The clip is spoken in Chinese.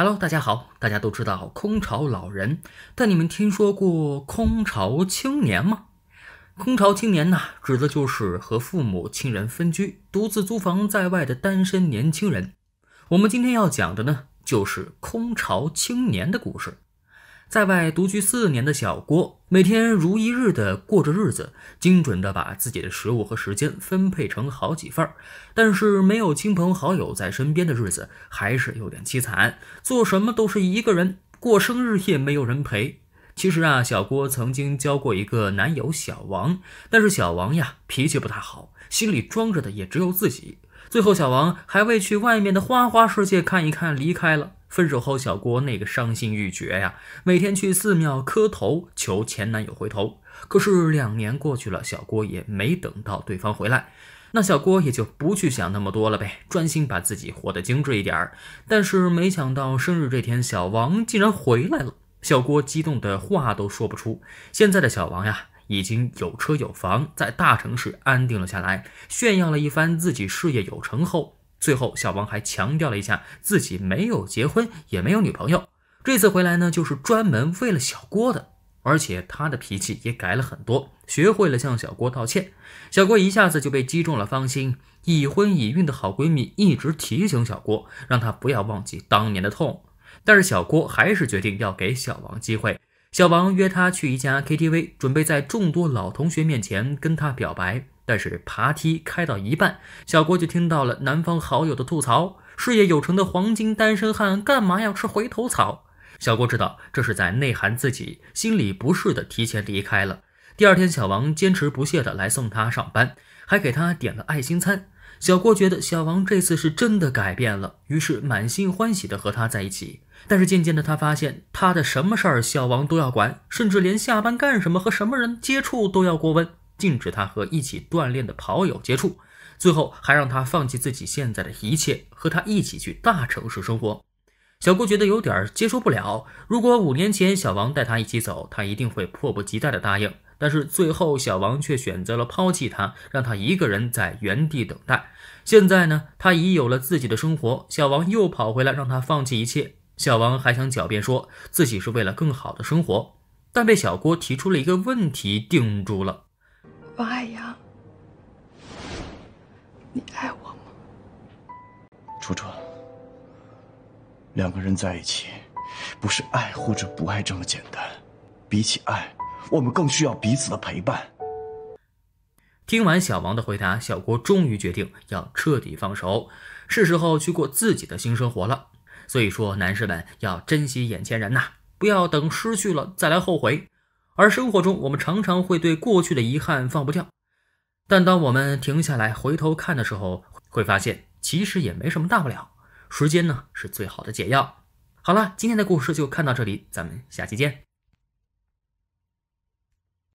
Hello，大家好。大家都知道空巢老人，但你们听说过空巢青年吗？空巢青年呢，指的就是和父母亲人分居，独自租房在外的单身年轻人。我们今天要讲的呢，就是空巢青年的故事。在外独居四年的小郭，每天如一日的过着日子，精准的把自己的食物和时间分配成好几份儿。但是没有亲朋好友在身边的日子还是有点凄惨，做什么都是一个人，过生日也没有人陪。其实啊，小郭曾经交过一个男友小王，但是小王呀脾气不太好，心里装着的也只有自己。最后，小王还未去外面的花花世界看一看，离开了。分手后，小郭那个伤心欲绝呀，每天去寺庙磕头求前男友回头。可是两年过去了，小郭也没等到对方回来，那小郭也就不去想那么多了呗，专心把自己活得精致一点儿。但是没想到生日这天，小王竟然回来了。小郭激动的话都说不出。现在的小王呀，已经有车有房，在大城市安定了下来，炫耀了一番自己事业有成后。最后，小王还强调了一下自己没有结婚，也没有女朋友。这次回来呢，就是专门为了小郭的。而且他的脾气也改了很多，学会了向小郭道歉。小郭一下子就被击中了芳心。已婚已孕的好闺蜜一直提醒小郭，让他不要忘记当年的痛。但是小郭还是决定要给小王机会。小王约她去一家 KTV，准备在众多老同学面前跟她表白。但是爬梯开到一半，小郭就听到了南方好友的吐槽：“事业有成的黄金单身汉，干嘛要吃回头草？”小郭知道这是在内涵自己，心里不适的提前离开了。第二天，小王坚持不懈的来送他上班，还给他点了爱心餐。小郭觉得小王这次是真的改变了，于是满心欢喜的和他在一起。但是渐渐的，他发现他的什么事儿小王都要管，甚至连下班干什么和什么人接触都要过问。禁止他和一起锻炼的跑友接触，最后还让他放弃自己现在的一切，和他一起去大城市生活。小郭觉得有点接受不了。如果五年前小王带他一起走，他一定会迫不及待地答应。但是最后小王却选择了抛弃他，让他一个人在原地等待。现在呢，他已有了自己的生活，小王又跑回来让他放弃一切。小王还想狡辩说自己是为了更好的生活，但被小郭提出了一个问题定住了。王海洋，你爱我吗？楚楚，两个人在一起，不是爱或者不爱这么简单。比起爱，我们更需要彼此的陪伴。听完小王的回答，小郭终于决定要彻底放手，是时候去过自己的新生活了。所以说，男士们要珍惜眼前人呐，不要等失去了再来后悔。而生活中，我们常常会对过去的遗憾放不掉，但当我们停下来回头看的时候，会发现其实也没什么大不了。时间呢，是最好的解药。好了，今天的故事就看到这里，咱们下期见。